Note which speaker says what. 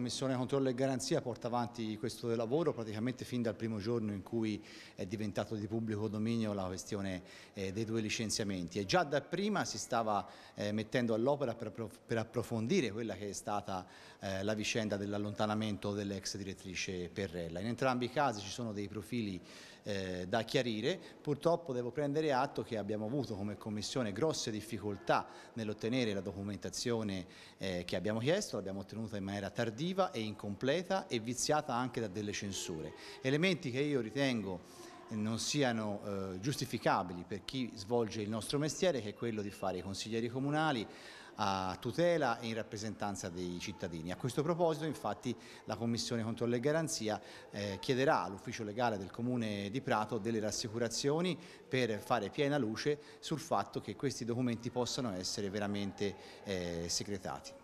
Speaker 1: La Commissione Controllo e Garanzia porta avanti questo lavoro praticamente fin dal primo giorno in cui è diventato di pubblico dominio la questione eh, dei due licenziamenti e già da prima si stava eh, mettendo all'opera per, approfondire quella che è stata eh, la vicenda dell'allontanamento dell'ex direttrice Perrella. In entrambi i casi ci sono dei profili da chiarire, purtroppo devo prendere atto che abbiamo avuto come Commissione grosse difficoltà nell'ottenere la documentazione che abbiamo chiesto, l'abbiamo ottenuta in maniera tardiva narrativa è incompleta e viziata anche da delle censure, elementi che io ritengo eh, non siano eh, giustificabili per chi svolge il nostro mestiere che è quello di fare i consiglieri comunali a tutela e in rappresentanza dei cittadini. A questo proposito infatti la Commissione Controllo e Garanzia eh, chiederà all'ufficio legale del Comune di Prato delle rassicurazioni per fare piena luce sul fatto che questi documenti possano essere veramente eh, segretati.